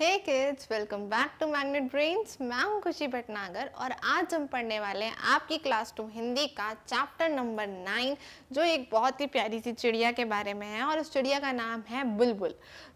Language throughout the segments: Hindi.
Hey kids welcome back to Magnet Brains मैं हूं खुशी भटनागर और आज हम पढ़ने वाले हैं आपकी क्लास टू हिंदी का चैप्टर नंबर नाइन जो एक बहुत ही प्यारी सी चिड़िया के बारे में है और उस चिड़िया का नाम है बुलबुल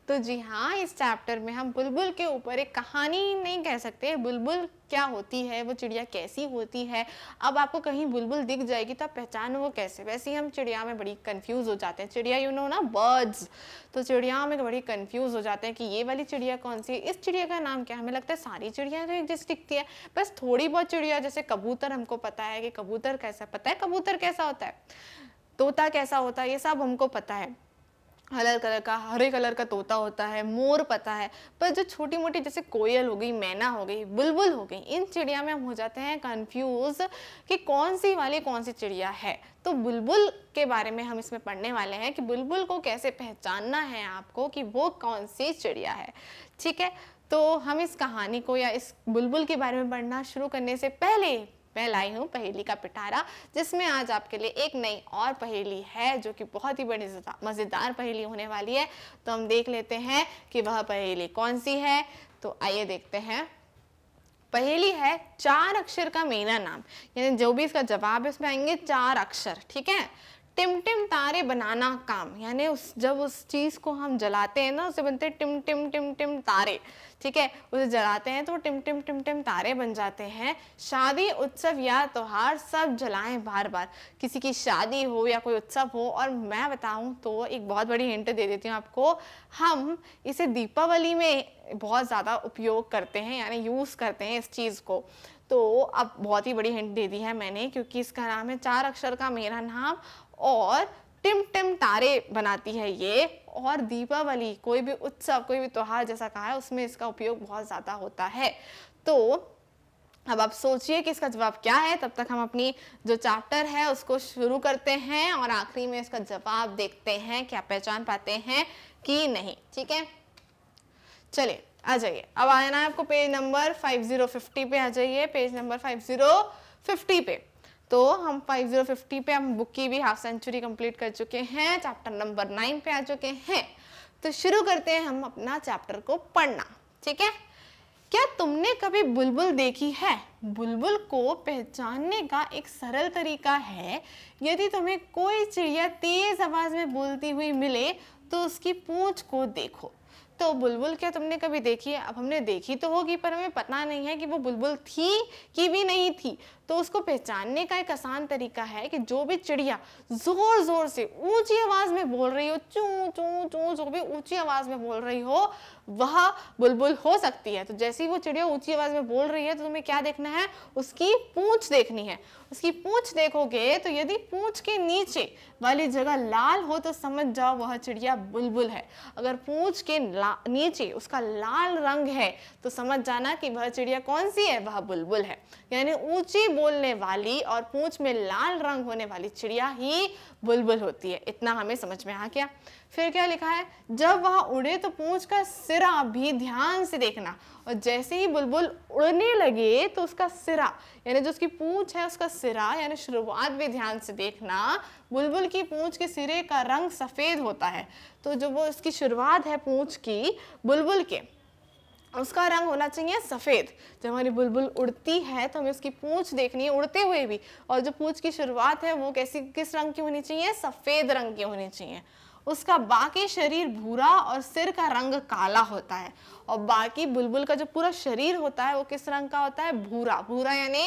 तो जी हाँ इस चैप्टर में हम बुलबुल के ऊपर एक कहानी नहीं कह सकते बुलबुल क्या होती है वो चिड़िया कैसी होती है अब आपको कहीं बुलबुल दिख जाएगी तो आप पहचान वो कैसे वैसे ही हम चिड़िया में बड़ी कंफ्यूज हो जाते हैं चिड़िया यू नो ना बर्ड्स तो चिड़िया में बड़ी कंफ्यूज हो जाते हैं कि ये वाली चिड़िया कौन सी है इस चिड़िया का नाम क्या हमें लगता है सारी चिड़िया तो एक जैसी दिखती है बस थोड़ी बहुत चिड़िया जैसे कबूतर हमको पता है कि कबूतर कैसा पता है कबूतर कैसा होता है तोता कैसा होता है ये सब हमको पता है हलर कलर का हरे कलर का तोता होता है मोर पता है पर जो छोटी मोटी जैसे कोयल हो गई मैना हो गई बुलबुल हो गई इन चिड़िया में हम हो जाते हैं कंफ्यूज कि कौन सी वाली कौन सी चिड़िया है तो बुलबुल के बारे में हम इसमें पढ़ने वाले हैं कि बुलबुल को कैसे पहचानना है आपको कि वो कौन सी चिड़िया है ठीक है तो हम इस कहानी को या इस बुलबुल के बारे में पढ़ना शुरू करने से पहले मैं लाई हूँ पहेली का पिटारा जिसमें आज आपके लिए एक नई और पहेली है जो कि बहुत ही बड़ी मज़ेदार पहेली होने वाली है तो हम देख लेते हैं कि वह पहेली कौन सी है तो आइए देखते हैं पहेली है चार अक्षर का मेरा नाम यानी जो भी इसका जवाब है उसमें आएंगे चार अक्षर ठीक है टिमटिम तारे बनाना काम यानी उस जब उस चीज़ को हम जलाते हैं ना उससे बनते टिम टिम टिम टिम तारे ठीक है उसे जलाते हैं तो टिम टिम टिम टिम तारे बन जाते हैं शादी उत्सव या त्यौहार सब जलाएं बार बार किसी की शादी हो या कोई उत्सव हो और मैं बताऊं तो एक बहुत बड़ी हिंट दे देती हूँ आपको हम इसे दीपावली में बहुत ज़्यादा उपयोग करते हैं यानी यूज़ करते हैं इस चीज़ को तो अब बहुत ही बड़ी हिंट दे दी है मैंने क्योंकि इसका नाम है चार अक्षर का मेरा नाम और टिम टिम तारे बनाती है ये और दीपावली कोई भी उत्सव कोई भी त्यौहार जैसा कहा है उसमें इसका उपयोग बहुत ज़्यादा होता है तो अब आप सोचिए कि इसका जवाब क्या है तब तक हम अपनी जो चैप्टर है उसको शुरू करते हैं और आखिरी में इसका जवाब देखते हैं क्या पहचान पाते हैं कि नहीं ठीक है चलिए आ जाइए अब आना है आपको पेज नंबर 5050 पे आ जाइए पेज नंबर 5050 पे तो हम 5050 पे हम बुक की भी हाफ सेंचुरी कंप्लीट कर चुके हैं चैप्टर नंबर नाइन पे आ चुके हैं तो शुरू करते हैं हम अपना चैप्टर को पढ़ना ठीक है क्या तुमने कभी बुलबुल देखी है बुलबुल को पहचानने का एक सरल तरीका है यदि तुम्हें कोई चिड़िया तेज़ आवाज़ में बोलती हुई मिले तो उसकी पूंछ को देखो तो बुलबुल क्या तुमने कभी देखी है अब हमने देखी तो होगी पर हमें पता नहीं है कि वो बुलबुल थी कि भी नहीं थी तो उसको पहचानने का एक आसान तरीका है कि जो भी चिड़िया ज़ोर ज़ोर से ऊंची आवाज़ में बोल रही हो चू चू चू जो भी ऊंची आवाज़ में बोल रही हो वह बुलबुल हो सकती है तो जैसे ही वो चिड़िया ऊंची आवाज में बोल रही है तो तुम्हें क्या देखना है उसकी पूंछ देखनी है उसकी पूंछ देखोगे तो यदि पूंछ के नीचे वाली जगह लाल हो तो समझ जाओ वह चिड़िया बुलबुल है अगर पूंछ के नीचे उसका लाल रंग है तो समझ जाना कि वह चिड़िया कौन सी है वह बुलबुल है यानी ऊंची बोलने वाली और पूंछ में लाल रंग होने वाली चिड़िया ही बुलबुल होती है इतना हमें समझ में आ गया फिर क्या लिखा है जब वह उड़े तो पूंछ का सिरा भी ध्यान से देखना और जैसे ही बुलबुल उड़ने लगे तो उसका सिरा यानी जो उसकी पूंछ है उसका सिरा यानी शुरुआत भी ध्यान से देखना बुलबुल की पूंछ के सिरे का रंग सफ़ेद होता है तो जो वो उसकी शुरुआत है पूंछ की बुलबुल के उसका रंग होना चाहिए सफ़ेद जब हमारी बुलबुल उड़ती है तो हमें उसकी पूंछ देखनी है उड़ते हुए भी और जो पूंछ की शुरुआत है वो कैसी किस रंग की होनी चाहिए सफ़ेद रंग की होनी चाहिए उसका बाकी शरीर भूरा और सिर का रंग काला होता है और बाकी बुलबुल का जो पूरा शरीर होता है वो किस रंग का होता है भूरा भूरा यानी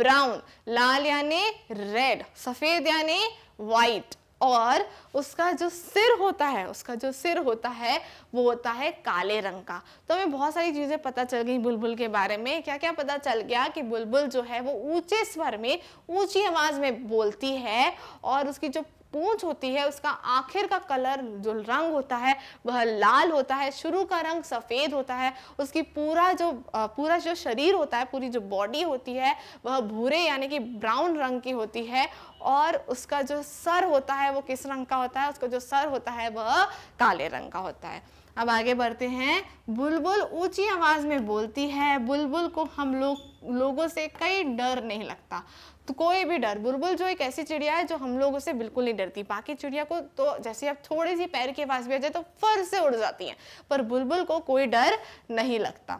ब्राउन लाल यानी रेड सफ़ेद यानी वाइट और उसका जो सिर होता है उसका जो सिर होता है वो होता है काले रंग का तो हमें बहुत सारी चीज़ें पता चल गई बुलबुल के बारे में क्या क्या पता चल गया कि बुलबुल जो है वो ऊंचे स्वर में ऊंची आवाज़ में बोलती है और उसकी जो पूंछ होती है उसका आखिर का कलर जो रंग होता है वह लाल होता है शुरू का रंग सफ़ेद होता है उसकी पूरा जो पूरा जो शरीर होता है पूरी जो बॉडी होती है वह भूरे यानी कि ब्राउन रंग की होती है और उसका जो सर होता है वो किस रंग का होता है उसका जो सर होता है वह काले रंग का होता है अब आगे बढ़ते हैं बुलबुल ऊंची आवाज़ में बोलती है बुलबुल को हम लोग लोगों से कई डर नहीं लगता तो कोई भी डर बुलबुल जो एक ऐसी चिड़िया है जो हम लोग उसे बिल्कुल नहीं डरती बाकी चिड़िया को तो जैसे आप थोड़ी सी पैर के पास भी आ जाए तो फर से उड़ जाती हैं पर बुलबुल को कोई डर नहीं लगता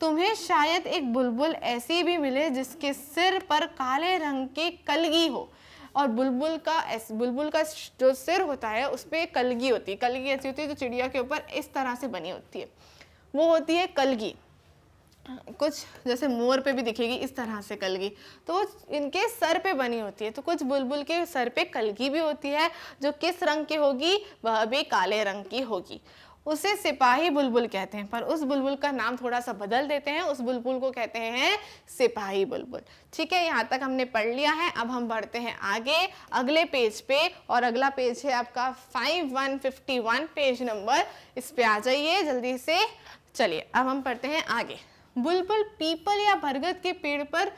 तुम्हें शायद एक बुलबुल ऐसी भी मिले जिसके सिर पर काले रंग की कलगी हो और बुलबुल का एस, बुलबुल का जो सिर होता है उस पर कलगी होती है कलगी ऐसी होती है जो चिड़िया के ऊपर इस तरह से बनी होती है वो होती है कलगी कुछ जैसे मोर पे भी दिखेगी इस तरह से कलगी तो इनके सर पे बनी होती है तो कुछ बुलबुल के सर पे कलगी भी होती है जो किस रंग की होगी वह भी काले रंग की होगी उसे सिपाही बुलबुल कहते हैं पर उस बुलबुल का नाम थोड़ा सा बदल देते हैं उस बुलबुल को कहते हैं सिपाही बुलबुल ठीक है यहाँ तक हमने पढ़ लिया है अब हम बढ़ते हैं आगे अगले पेज पे और अगला पेज है आपका five one fifty one page number इस पे आ जाइए जल्दी से चलिए अब हम पढ़ते हैं आगे बुलबुल पीपल या बरगद के पेड़ पर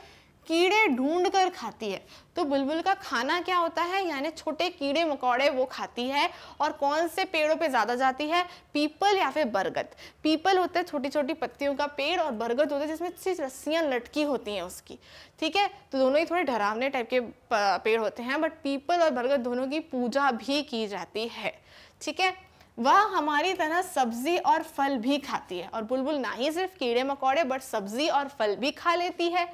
कीड़े ढूंढ कर खाती है तो बुलबुल का खाना क्या होता है यानी छोटे कीड़े मकोड़े वो खाती है और कौन से पेड़ों पे ज़्यादा जाती है पीपल या फिर बरगद पीपल होते हैं छोटी छोटी पत्तियों का पेड़ और बरगद होते हैं जिसमें सिर्फ रस्सियाँ लटकी होती हैं उसकी ठीक है तो दोनों ही थोड़े डरावने टाइप के पेड़ होते हैं बट पीपल और बरगद दोनों की पूजा भी की जाती है ठीक है वह हमारी तरह सब्जी और फल भी खाती है और बुलबुल ना ही सिर्फ कीड़े मकोड़े बट सब्जी और फल भी खा लेती है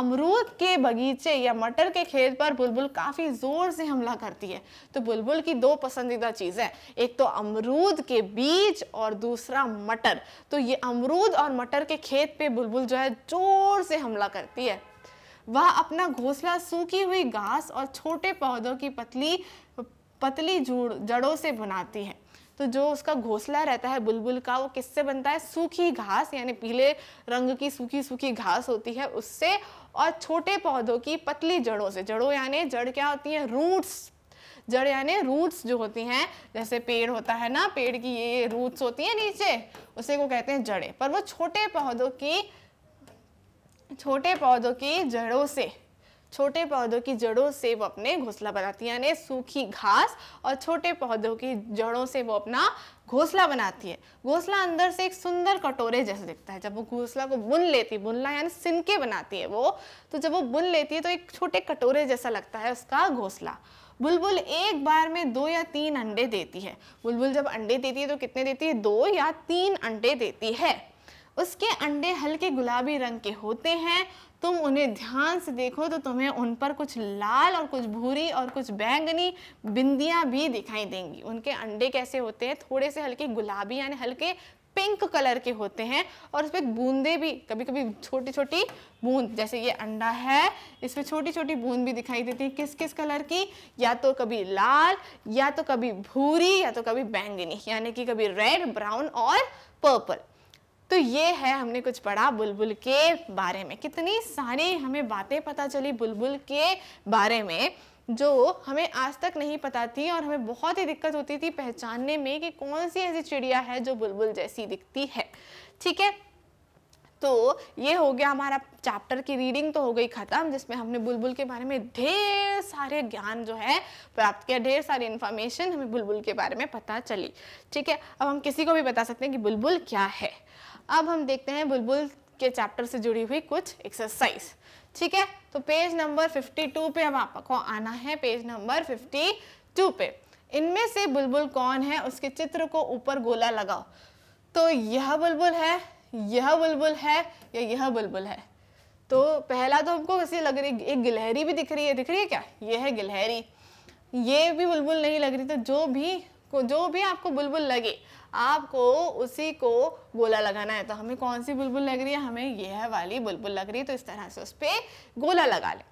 अमरूद के बगीचे या मटर के खेत पर बुलबुल काफ़ी ज़ोर से हमला करती है तो बुलबुल की दो पसंदीदा चीज़ें एक तो अमरूद के बीज और दूसरा मटर तो ये अमरूद और मटर के खेत पे बुलबुल जो है ज़ोर से हमला करती है वह अपना घोंसला सूखी हुई घास और छोटे पौधों की पतली पतली जड़ों से बनाती है तो जो उसका घोंसला रहता है बुलबुल का वो किससे बनता है सूखी घास यानी पीले रंग की सूखी सूखी घास होती है उससे और छोटे पौधों की पतली जड़ों से जड़ों यानी जड़ क्या होती है रूट्स जड़ यानी रूट्स जो होती हैं जैसे पेड़ होता है ना पेड़ की ये रूट्स होती हैं नीचे उसे को कहते हैं जड़े पर वो छोटे पौधों की छोटे पौधों की जड़ों से छोटे पौधों की जड़ों से वो अपने घोंसला बनाती है यानी सूखी घास और छोटे पौधों की जड़ों से वो अपना घोंसला बनाती है घोंसला अंदर से एक सुंदर कटोरे जैसा दिखता है जब वो घोंसला को बुन लेती है बुनला यानी सिनके बनाती है वो तो जब वो बुन लेती है तो एक छोटे कटोरे जैसा लगता है उसका घोंसला बुलबुल एक बार में दो या तीन अंडे देती है बुलबुल जब अंडे देती है तो कितने देती है दो या तीन अंडे देती है उसके अंडे हल्के गुलाबी रंग के होते हैं तुम उन्हें ध्यान से देखो तो तुम्हें उन पर कुछ लाल और कुछ भूरी और कुछ बैंगनी बिंदियां भी दिखाई देंगी उनके अंडे कैसे होते हैं थोड़े से हल्के गुलाबी यानी हल्के पिंक कलर के होते हैं और उसमें बूंदे भी कभी कभी छोटी छोटी बूंद जैसे ये अंडा है इसमें छोटी छोटी बूंद भी दिखाई देती है किस किस कलर की या तो कभी लाल या तो कभी भूरी या तो कभी बैंगनी यानी कि कभी रेड ब्राउन और पर्पल तो ये है हमने कुछ पढ़ा बुलबुल के बारे में कितनी सारी हमें बातें पता चली बुलबुल के बारे में जो हमें आज तक नहीं पता थी और हमें बहुत ही दिक्कत होती थी पहचानने में कि कौन सी ऐसी चिड़िया है जो बुलबुल जैसी दिखती है ठीक है तो ये हो गया हमारा चैप्टर की रीडिंग तो हो गई ख़त्म जिसमें हमने बुलबुल के बारे में ढेर सारे ज्ञान जो है प्राप्त किया ढेर सारी इन्फॉर्मेशन हमें बुलबुल के बारे में पता चली ठीक है अब हम किसी को भी बता सकते हैं कि बुलबुल क्या है अब हम देखते हैं बुलबुल के चैप्टर से जुड़ी हुई कुछ एक्सरसाइज ठीक है तो पेज नंबर 52 पे हम आपको आना है पेज नंबर 52 पे इनमें से बुलबुल कौन है उसके चित्र को ऊपर गोला लगाओ तो यह बुलबुल है यह बुलबुल है या यह बुलबुल है तो पहला तो हमको किसी लग रही एक गिलहरी भी दिख रही है दिख रही है क्या यह है गिलहरी ये भी बुलबुल नहीं लग रही तो जो भी को जो भी आपको बुलबुल लगे आपको उसी को गोला लगाना है तो हमें कौन सी बुलबुल लग रही है हमें यह वाली बुलबुल लग रही है तो इस तरह से उस पर गोला लगा ले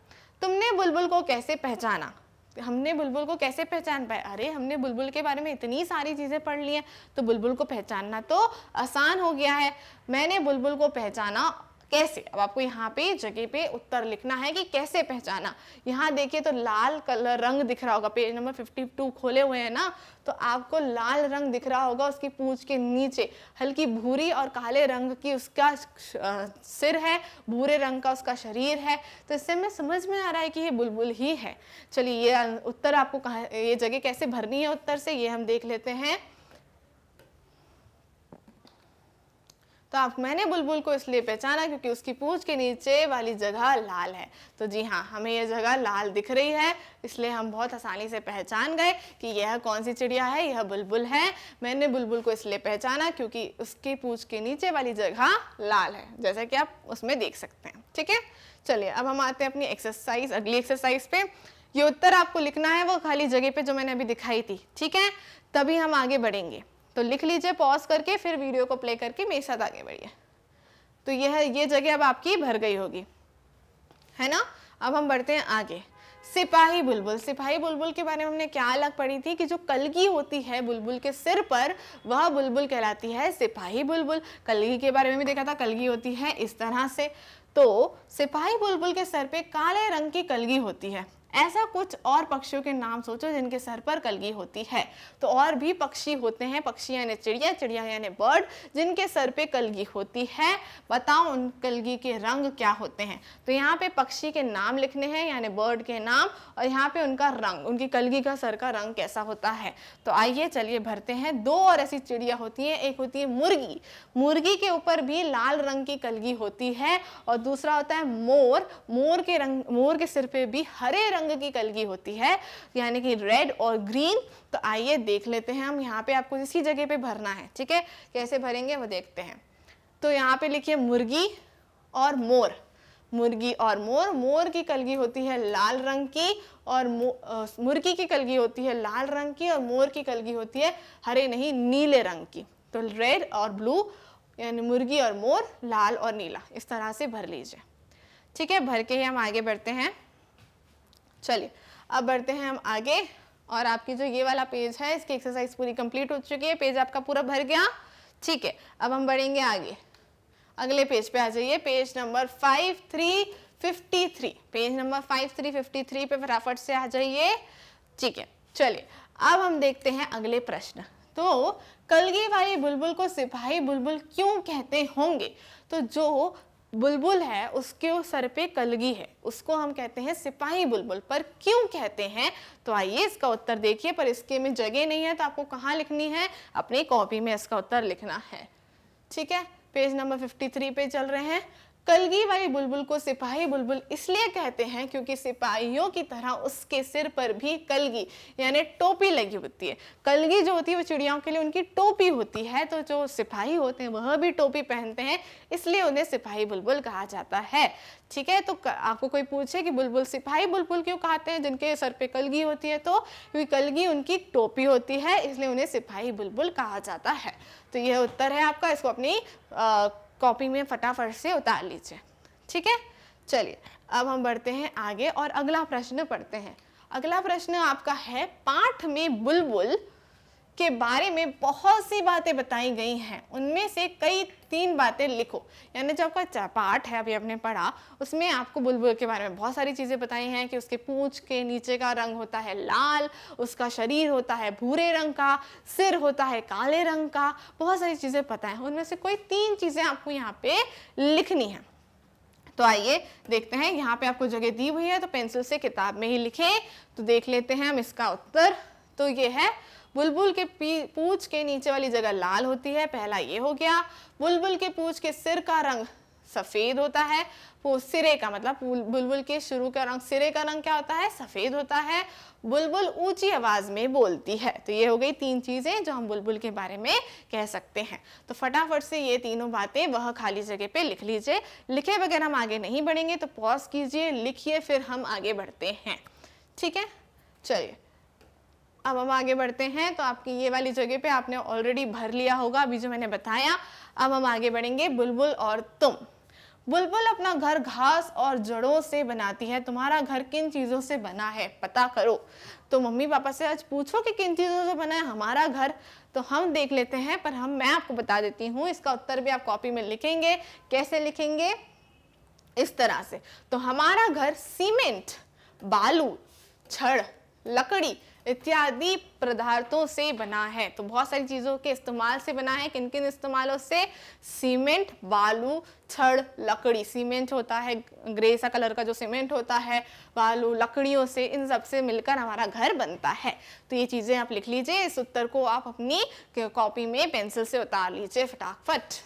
तुमने बुलबुल को कैसे पहचाना हमने बुलबुल को कैसे पहचान पाए अरे हमने बुलबुल के बारे में इतनी सारी चीज़ें पढ़ ली हैं तो बुलबुल को पहचानना तो आसान हो गया है मैंने बुलबुल को पहचाना कैसे अब आपको यहाँ पे जगह पे उत्तर लिखना है कि कैसे पहचाना यहाँ देखिए तो लाल कलर रंग दिख रहा होगा पेज नंबर 52 खोले हुए हैं ना तो आपको लाल रंग दिख रहा होगा उसकी पूछ के नीचे हल्की भूरी और काले रंग की उसका सिर है भूरे रंग का उसका शरीर है तो इससे हमें समझ में आ रहा है कि ये बुलबुल ही है चलिए ये उत्तर आपको कहा ये जगह कैसे भरनी है उत्तर से ये हम देख लेते हैं तो आप मैंने बुलबुल को इसलिए पहचाना क्योंकि उसकी पूछ के नीचे वाली जगह लाल है तो जी हाँ हमें यह जगह लाल दिख रही है इसलिए हम बहुत आसानी से पहचान गए कि यह कौन सी चिड़िया है यह बुलबुल है मैंने बुलबुल को इसलिए पहचाना क्योंकि उसकी पूछ के नीचे वाली जगह लाल है जैसा कि आप उसमें देख सकते हैं ठीक है चलिए अब हम आते हैं अपनी एक्सरसाइज अगली एक्सरसाइज पे ये उत्तर आपको लिखना है वो खाली जगह पे जो मैंने अभी दिखाई थी ठीक है तभी हम आगे बढ़ेंगे तो लिख लीजिए पॉज करके फिर वीडियो को प्ले करके मेरे साथ आगे बढ़िए तो यह ये जगह अब आपकी भर गई होगी है ना अब हम बढ़ते हैं आगे सिपाही बुलबुल सिपाही बुलबुल के बारे में हमने क्या अलग पढ़ी थी कि जो कलगी होती है बुलबुल के सिर पर वह बुलबुल कहलाती है सिपाही बुलबुल कलगी के बारे में भी देखा था कलगी होती है इस तरह से तो सिपाही बुलबुल के सर पे काले रंग की कलगी होती है ऐसा कुछ और पक्षियों के नाम सोचो जिनके सर पर कलगी होती है तो और भी पक्षी होते हैं पक्षी यानी चिड़िया चिड़िया यानी बर्ड जिनके सर पे कलगी होती है बताओ उन कलगी के रंग क्या होते हैं तो यहाँ पे पक्षी के नाम लिखने हैं यानी बर्ड के नाम और यहाँ पे उनका रंग उनकी कलगी का सर का रंग कैसा होता है तो आइए चलिए भरते हैं दो और ऐसी चिड़िया होती है एक होती है मुर्गी मुर्गी के ऊपर भी लाल रंग की कलगी होती है और दूसरा होता है मोर मोर के रंग मोर के सिर पर भी हरे रंग रंग की कलगी होती है यानी कि रेड और ग्रीन तो आइए देख लेते हैं हम यहाँ पे आपको इसी जगह पे भरना है ठीक है कैसे भरेंगे वो देखते हैं तो यहाँ पे लिखिए मुर्गी और मोर मुर्गी और मोर मोर की कलगी होती है लाल रंग की और मुर्गी की कलगी होती है लाल रंग की और मोर की कलगी होती है हरे नहीं नीले रंग की तो रेड और ब्लू यानी मुर्गी और मोर लाल और नीला इस तरह से भर लीजिए ठीक है भर के ही हम आगे बढ़ते हैं चलिए अब बढ़ते हैं हम आगे और आपकी जो ये वाला पेज है इसकी एक्सरसाइज पूरी कंप्लीट हो चुकी है पेज आपका पूरा भर गया ठीक है अब हम बढ़ेंगे आगे अगले पेज पे आ जाइए page number five three fifty three page number five three fifty three पे फटाफट से आ जाइए ठीक है चलिए अब हम देखते हैं अगले प्रश्न तो कलगी वाली बुलबुल को सिपाही बुलबुल क्यों कहते होंगे तो जो बुलबुल है उसके सर पे कलगी है उसको हम कहते हैं सिपाही बुलबुल पर क्यों कहते हैं तो आइए इसका उत्तर देखिए पर इसके में जगह नहीं है तो आपको कहाँ लिखनी है अपनी कॉपी में इसका उत्तर लिखना है ठीक है पेज नंबर 53 पे चल रहे हैं कलगी वाली बुलबुल को सिपाही बुलबुल इसलिए कहते हैं क्योंकि सिपाहियों की तरह उसके सिर पर भी कलगी यानी टोपी लगी होती है कलगी जो होती है वो चिड़ियाओं के लिए उनकी टोपी होती है तो जो सिपाही होते हैं वह भी टोपी पहनते हैं इसलिए उन्हें सिपाही बुलबुल कहा जाता है ठीक है तो आपको कोई पूछे कि बुलबुल सिपाही बुलबुल क्यों कहते हैं जिनके सर पर कलगी होती है तो क्योंकि कलगी उनकी टोपी होती है इसलिए उन्हें सिपाही बुलबुल कहा जाता है तो यह उत्तर है आपका इसको अपनी कॉपी में फटाफट से उतार लीजिए ठीक है चलिए अब हम बढ़ते हैं आगे और अगला प्रश्न पढ़ते हैं अगला प्रश्न आपका है पाठ में बुलबुल बुल, के बारे में बहुत सी बातें बताई गई हैं उनमें से कई तीन बातें लिखो यानी जो आपका पाठ है अभी आपने पढ़ा उसमें आपको बुलबुल के बारे में बहुत सारी चीज़ें बताई हैं कि उसके पूंछ के नीचे का रंग होता है लाल उसका शरीर होता है भूरे रंग का सिर होता है काले रंग का बहुत सारी चीज़ें पता है उनमें से कोई तीन चीज़ें आपको यहाँ पे लिखनी है तो आइए देखते हैं यहाँ पे आपको जगह दी हुई है तो पेंसिल से किताब में ही लिखें तो देख लेते हैं हम इसका उत्तर तो ये है बुलबुल के पूछ के नीचे वाली जगह लाल होती है पहला ये हो गया बुलबुल के पूछ के सिर का रंग सफ़ेद होता है वो सिरे का मतलब बुलबुल के शुरू का रंग सिरे का रंग क्या होता है सफ़ेद होता है बुलबुल ऊंची आवाज़ में बोलती है तो ये हो गई तीन चीज़ें जो हम बुलबुल के बारे में कह सकते हैं तो फटाफट से ये तीनों बातें वह खाली जगह पे लिख लीजिए लिखे बगैर हम आगे नहीं बढ़ेंगे तो पॉज कीजिए लिखिए फिर हम आगे बढ़ते हैं ठीक है चलिए अब हम आगे बढ़ते हैं तो आपकी ये वाली जगह पे आपने ऑलरेडी भर लिया होगा अभी जो मैंने बताया अब हम आगे बढ़ेंगे बुलबुल और तुम बुलबुल अपना घर घास और जड़ों से बनाती है तुम्हारा घर किन चीज़ों से बना है पता करो तो मम्मी पापा से आज पूछो कि किन चीज़ों से बना है हमारा घर तो हम देख लेते हैं पर हम मैं आपको बता देती हूँ इसका उत्तर भी आप कॉपी में लिखेंगे कैसे लिखेंगे इस तरह से तो हमारा घर सीमेंट बालू छड़ लकड़ी इत्यादि पदार्थों से बना है तो बहुत सारी चीज़ों के इस्तेमाल से बना है किन किन इस्तेमालों से सीमेंट बालू छड़ लकड़ी सीमेंट होता है ग्रे सा कलर का जो सीमेंट होता है बालू लकड़ियों से इन सब से मिलकर हमारा घर बनता है तो ये चीज़ें आप लिख लीजिए इस उत्तर को आप अपनी कॉपी में पेंसिल से उतार लीजिए फटाफट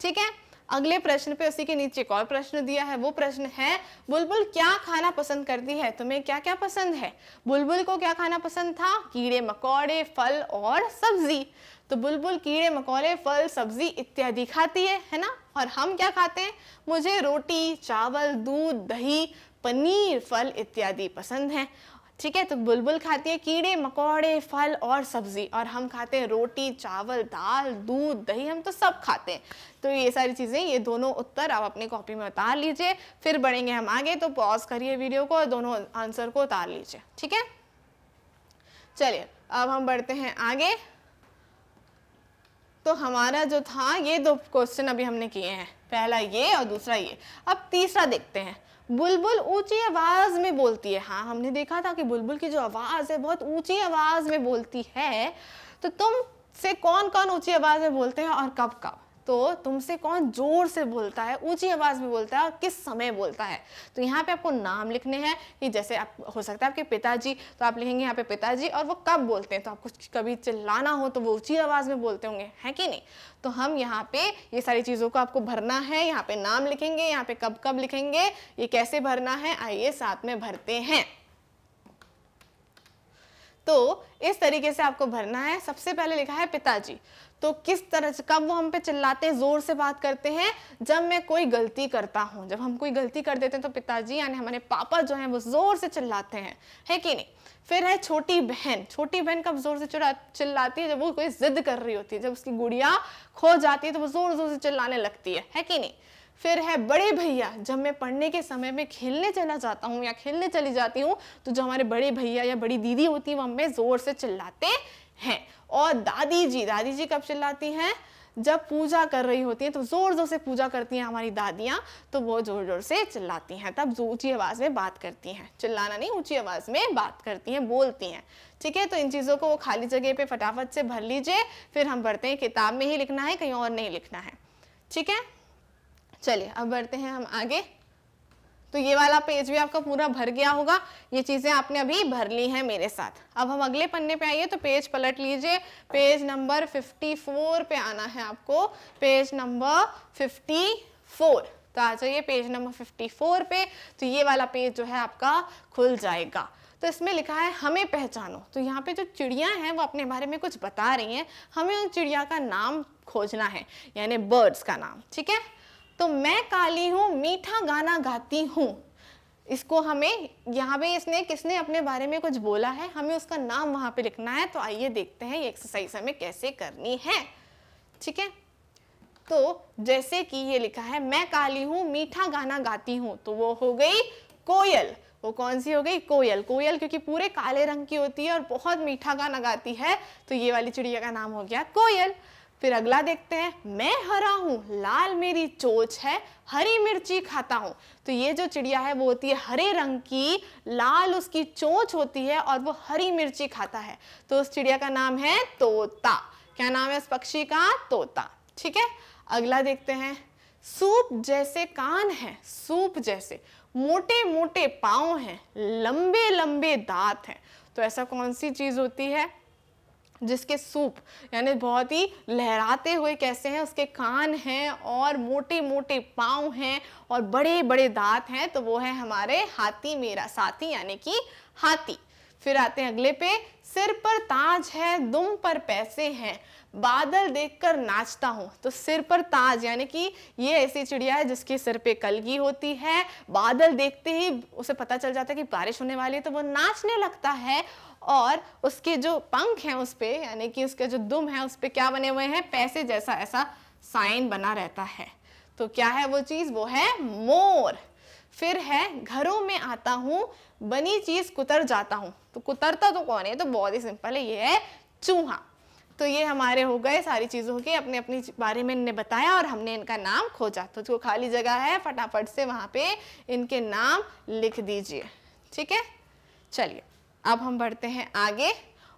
ठीक है अगले प्रश्न पे उसी के नीचे एक और प्रश्न दिया है वो प्रश्न है बुलबुल क्या खाना पसंद करती है तुम्हें क्या क्या पसंद है बुलबुल को क्या खाना पसंद था कीड़े मकोड़े फल और सब्जी तो बुलबुल कीड़े मकोड़े फल सब्जी इत्यादि खाती है है ना और हम क्या खाते हैं मुझे रोटी चावल दूध दही पनीर फल इत्यादि पसंद है ठीक है तो बुलबुल खाती है कीड़े मकोड़े फल और सब्जी और हम खाते हैं रोटी चावल दाल दूध दही हम तो सब खाते हैं तो ये सारी चीज़ें ये दोनों उत्तर आप अपने कॉपी में उतार लीजिए फिर बढ़ेंगे हम आगे तो पॉज करिए वीडियो को और दोनों आंसर को उतार लीजिए ठीक है चलिए अब हम बढ़ते हैं आगे तो हमारा जो था ये दो क्वेश्चन अभी हमने किए हैं पहला ये और दूसरा ये अब तीसरा देखते हैं बुलबुल ऊंची आवाज में बोलती है हाँ हमने देखा था कि बुलबुल की जो आवाज़ है बहुत ऊंची आवाज़ में बोलती है तो तुम से कौन कौन ऊंची आवाज़ में बोलते हैं और कब कब तो तुमसे कौन जोर से बोलता है ऊंची आवाज़ में बोलता है और किस समय बोलता है तो यहाँ पे आपको नाम लिखने हैं कि जैसे आप हो सकता है आपके पिताजी तो आप लिखेंगे यहाँ पे पिताजी और वो कब बोलते हैं तो आपको कभी चिल्लाना हो तो वो ऊँची आवाज़ में बोलते होंगे है कि नहीं तो हम यहाँ पे ये सारी चीज़ों को आपको भरना है यहाँ पे नाम लिखेंगे यहाँ पे कब कब लिखेंगे ये कैसे भरना है आइए साथ में भरते हैं तो इस तरीके से आपको भरना है सबसे पहले लिखा है पिताजी तो किस तरह से कब वो हम पे चिल्लाते हैं जोर से बात करते हैं जब मैं कोई गलती करता हूं जब हम कोई गलती कर देते हैं तो पिताजी यानी हमारे पापा जो हैं वो जोर से चिल्लाते हैं है कि नहीं फिर है छोटी बहन छोटी बहन कब जोर से चिड़ा चिल्लाती है जब वो कोई जिद कर रही होती है जब उसकी गुड़िया खो जाती है तो वो जोर जोर से चिल्लाने लगती है है कि नहीं फिर है बड़े भैया जब मैं पढ़ने के समय में खेलने चला जाता हूँ या खेलने चली जाती हूँ तो जो हमारे बड़े भैया या बड़ी दीदी होती है वो हमें ज़ोर से चिल्लाते हैं और दादी जी दादी जी कब चिल्लाती हैं जब पूजा कर रही होती है तो ज़ोर ज़ोर से पूजा करती हैं हमारी दादियाँ तो वो ज़ोर ज़ोर से चिल्लाती हैं तब ऊंची आवाज़ में बात करती हैं चिल्लाना नहीं ऊंची आवाज़ में बात करती हैं बोलती हैं ठीक है तो इन चीज़ों को वो खाली जगह पे फटाफट से भर लीजिए फिर हम बढ़ते हैं किताब में ही लिखना है कहीं और नहीं लिखना है ठीक है चलिए अब बढ़ते हैं हम आगे तो ये वाला पेज भी आपका पूरा भर गया होगा ये चीज़ें आपने अभी भर ली हैं मेरे साथ अब हम अगले पन्ने पे आइए तो पेज पलट लीजिए पेज नंबर 54 पे आना है आपको पेज नंबर 54 तो आ जाइए पेज नंबर 54 पे तो ये वाला पेज जो है आपका खुल जाएगा तो इसमें लिखा है हमें पहचानो तो यहाँ पे जो चिड़िया हैं वो अपने बारे में कुछ बता रही हैं हमें उन चिड़िया का नाम खोजना है यानी बर्ड्स का नाम ठीक है तो मैं काली हूँ मीठा गाना गाती हूँ इसको हमें यहाँ पे इसने किसने अपने बारे में कुछ बोला है हमें उसका नाम वहाँ पे लिखना है तो आइए देखते हैं ये एक्सरसाइज हमें कैसे करनी है ठीक है तो जैसे कि ये लिखा है मैं काली हूँ मीठा गाना गाती हूँ तो वो हो गई कोयल वो कौन सी हो गई कोयल कोयल क्योंकि पूरे काले रंग की होती है और बहुत मीठा गाना गाती है तो ये वाली चिड़िया का नाम हो गया कोयल फिर अगला देखते हैं मैं हरा हूँ लाल मेरी चोच है हरी मिर्ची खाता हूँ तो ये जो चिड़िया है वो होती है हरे रंग की लाल उसकी चोच होती है और वो हरी मिर्ची खाता है तो उस चिड़िया का नाम है तोता क्या नाम है उस पक्षी का तोता ठीक है अगला देखते हैं सूप जैसे कान है सूप जैसे मोटे मोटे पाओ हैं लंबे लंबे दांत हैं तो ऐसा कौन सी चीज़ होती है जिसके सूप यानी बहुत ही लहराते हुए कैसे हैं उसके कान हैं और मोटे मोटे पाँव हैं और बड़े बड़े दांत हैं तो वो है हमारे हाथी मेरा साथी यानी कि हाथी फिर आते हैं अगले पे सिर पर ताज है दुम पर पैसे हैं बादल देखकर नाचता हूँ तो सिर पर ताज यानी कि ये ऐसी चिड़िया है जिसके सिर पे कलगी होती है बादल देखते ही उसे पता चल जाता है कि बारिश होने वाली है तो वो नाचने लगता है और उसके जो पंख हैं उस पर यानी कि उसके जो दुम है उस पर क्या बने हुए हैं पैसे जैसा ऐसा साइन बना रहता है तो क्या है वो चीज़ वो है मोर फिर है घरों में आता हूँ बनी चीज़ कुतर जाता हूँ तो कुतरता तो कौन है तो बहुत ही सिंपल है ये है चूहा तो ये हमारे हो गए सारी चीज़ों के अपने अपने बारे में इनने बताया और हमने इनका नाम खोजा तो जो खाली जगह है फटाफट से वहां पे इनके नाम लिख दीजिए ठीक है चलिए अब हम बढ़ते हैं आगे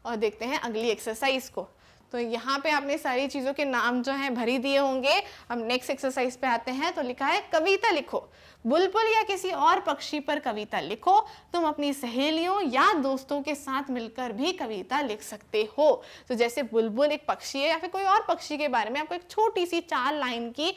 और देखते हैं अगली एक्सरसाइज को तो यहाँ पे आपने सारी चीज़ों के नाम जो हैं भरी दिए होंगे अब नेक्स्ट एक्सरसाइज पे आते हैं तो लिखा है कविता लिखो बुलबुल या किसी और पक्षी पर कविता लिखो तुम अपनी सहेलियों या दोस्तों के साथ मिलकर भी कविता लिख सकते हो तो जैसे बुलबुल एक पक्षी है या फिर कोई और पक्षी के बारे में आपको एक छोटी सी चार लाइन की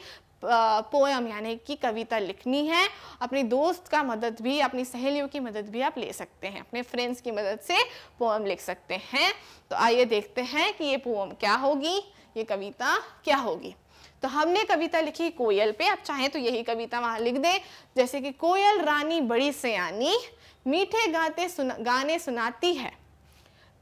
पोएम यानी कि कविता लिखनी है अपने दोस्त का मदद भी अपनी सहेलियों की मदद भी आप ले सकते हैं अपने फ्रेंड्स की मदद से पोएम लिख सकते हैं तो आइए देखते हैं कि ये पोएम क्या होगी ये कविता क्या होगी तो हमने कविता लिखी कोयल पे आप चाहें तो यही कविता वहाँ लिख दें जैसे कि कोयल रानी बड़ी सयानी मीठे गाते सुना, गाने सुनाती है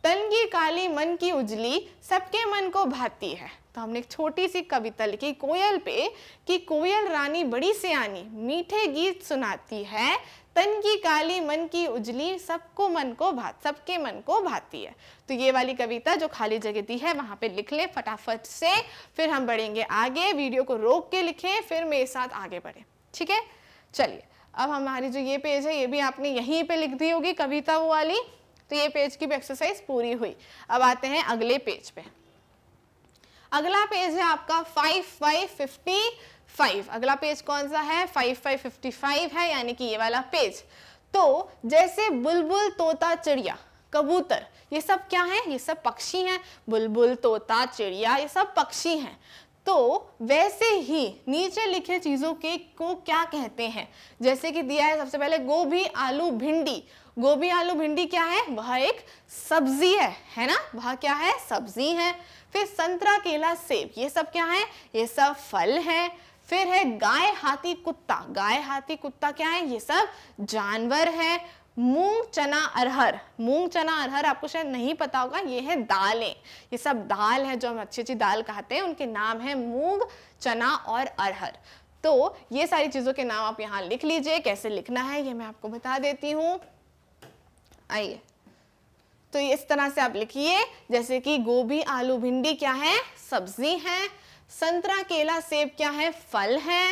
तन की काली मन की उजली सबके मन को भाती है तो हमने एक छोटी सी कविता लिखी कोयल पे कि कोयल रानी बड़ी सियानी मीठे गीत सुनाती है तन की काली मन की उजली सबको मन को भात सबके मन को भाती है तो ये वाली कविता जो खाली जगह दी है वहां पे लिख ले फटाफट से फिर हम बढ़ेंगे आगे वीडियो को रोक के लिखें फिर मेरे साथ आगे बढ़े ठीक है चलिए अब हमारी जो ये पेज है ये भी आपने यहीं पे लिख दी होगी कविता वो वाली तो ये पेज की भी एक्सरसाइज पूरी हुई अब आते हैं अगले पेज पे अगला पेज है आपका फाइव फाइव फिफ्टी फाइव अगला पेज कौन सा है फाइव फाइव फिफ्टी फाइव है यानी कि ये वाला पेज तो जैसे बुलबुल तोता चिड़िया कबूतर ये सब क्या है ये सब पक्षी हैं बुलबुल तोता चिड़िया ये सब पक्षी हैं तो वैसे ही नीचे लिखे चीज़ों के को क्या कहते हैं जैसे कि दिया है सबसे पहले गोभी आलू भिंडी गोभी आलू भिंडी क्या है वह एक सब्जी है है ना वह क्या है सब्जी है फिर संतरा केला सेब ये सब क्या है ये सब फल है फिर है गाय हाथी कुत्ता गाय हाथी कुत्ता क्या है ये सब जानवर है मूंग चना अरहर मूंग चना अरहर आपको शायद नहीं पता होगा ये है दालें ये सब दाल है जो हम अच्छी अच्छी दाल कहते हैं उनके नाम है मूंग चना और अरहर तो ये सारी चीज़ों के नाम आप यहाँ लिख लीजिए कैसे लिखना है ये मैं आपको बता देती हूँ आइए तो इस तरह से आप लिखिए जैसे कि गोभी आलू भिंडी क्या है सब्जी है संतरा केला सेब क्या है फल है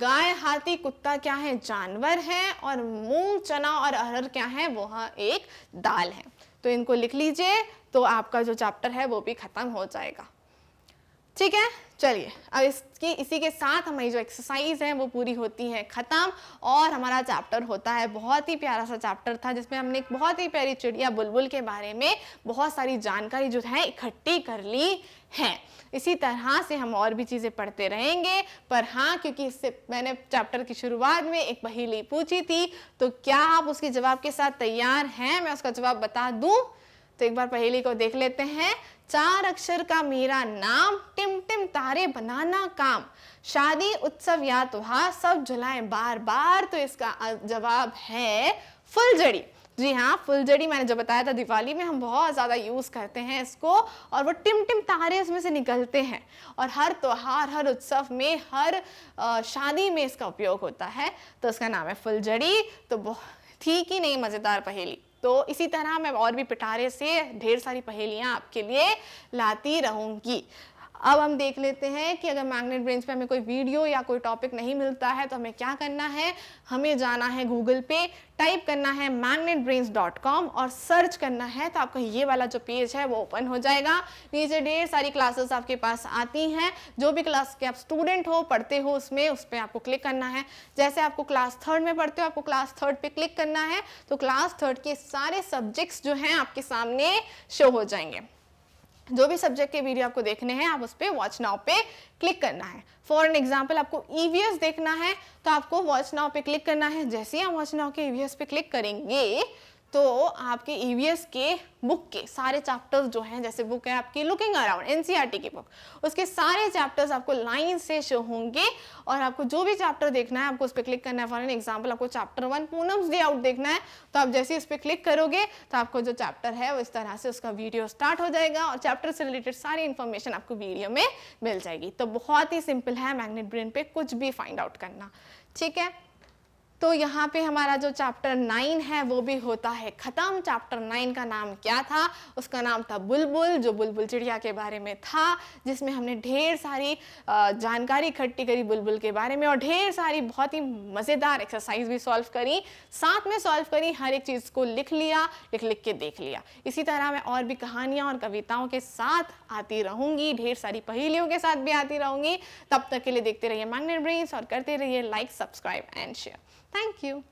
गाय हाथी कुत्ता क्या है जानवर है और मूंग चना और अरहर क्या है वह एक दाल है तो इनको लिख लीजिए तो आपका जो चैप्टर है वो भी खत्म हो जाएगा ठीक है चलिए अब इसकी इसी के साथ हमारी जो एक्सरसाइज है वो पूरी होती है ख़त्म और हमारा चैप्टर होता है बहुत ही प्यारा सा चैप्टर था जिसमें हमने एक बहुत ही प्यारी चिड़िया बुलबुल के बारे में बहुत सारी जानकारी जो है इकट्ठी कर ली है इसी तरह से हम और भी चीज़ें पढ़ते रहेंगे पर हाँ क्योंकि इससे मैंने चैप्टर की शुरुआत में एक पहेली पूछी थी तो क्या आप उसके जवाब के साथ तैयार हैं मैं उसका जवाब बता दूँ तो एक बार पहेली को देख लेते हैं चार अक्षर का मेरा नाम टिम टिम तारे बनाना काम शादी उत्सव या त्योहार सब जुलाएं बार बार तो इसका जवाब है फुलझड़ी जी हाँ फुलझड़ी मैंने जब बताया था दिवाली में हम बहुत ज़्यादा यूज़ करते हैं इसको और वो टिम टिम तारे उसमें से निकलते हैं और हर त्यौहार हर उत्सव में हर शादी में इसका उपयोग होता है तो उसका नाम है फुलझड़ी तो बहुत ठीक ही नहीं मज़ेदार पहेली तो इसी तरह मैं और भी पिटारे से ढेर सारी पहेलियाँ आपके लिए लाती रहूँगी अब हम देख लेते हैं कि अगर मैग्नेट ब्रेंच पे हमें कोई वीडियो या कोई टॉपिक नहीं मिलता है तो हमें क्या करना है हमें जाना है गूगल पे टाइप करना है मैग्नेट ब्रेंस डॉट कॉम और सर्च करना है तो आपका ये वाला जो पेज है वो ओपन हो जाएगा नीचे ढेर सारी क्लासेस आपके पास आती हैं जो भी क्लास के आप स्टूडेंट हो पढ़ते हो उसमें उस पर आपको क्लिक करना है जैसे आपको क्लास थर्ड में पढ़ते हो आपको क्लास थर्ड पे क्लिक करना है तो क्लास थर्ड के सारे सब्जेक्ट्स जो हैं आपके सामने शो हो जाएंगे जो भी सब्जेक्ट के वीडियो आपको देखने हैं आप उस पर वॉच नाउ पे क्लिक करना है फॉर एन एग्जाम्पल आपको ईवीएस e देखना है तो आपको वॉच नाउ पे क्लिक करना है जैसे ही आप वॉच नाउ के ईवीएस e पे क्लिक करेंगे तो आपके ईवीएस e के बुक के सारे चैप्टर्स जो हैं जैसे बुक है आपकी लुकिंग अराउंड एनसीईआरटी की बुक उसके सारे चैप्टर्स आपको लाइन से शो होंगे और आपको जो भी चैप्टर देखना है आपको उस पर क्लिक करना है फॉर एन एग्जाम्पल आपको chapter one Poonam's day out देखना है तो आप जैसे इस पर क्लिक करोगे तो आपको जो चैप्टर है वो इस तरह से उसका वीडियो स्टार्ट हो जाएगा और चैप्टर से रिलेटेड सारी इन्फॉर्मेशन आपको वीडियो में मिल जाएगी तो बहुत ही सिंपल है मैग्नेट ब्रेन पे कुछ भी फाइंड आउट करना ठीक है तो यहाँ पे हमारा जो चैप्टर नाइन है वो भी होता है ख़त्म चैप्टर नाइन का नाम क्या था उसका नाम था बुलबुल जो बुलबुल चिड़िया के बारे में था जिसमें हमने ढेर सारी जानकारी इकट्ठी करी बुलबुल के बारे में और ढेर सारी बहुत ही मज़ेदार एक्सरसाइज भी सॉल्व करी साथ में सॉल्व करी हर एक चीज़ को लिख लिया लिख लिख के देख लिया इसी तरह मैं और भी कहानियाँ और कविताओं के साथ आती रहूँगी ढेर सारी पहेलियों के साथ भी आती रहूँगी तब तक के लिए देखते रहिए मैग्नेट ब्रेन्स और करते रहिए like subscribe and share Thank you.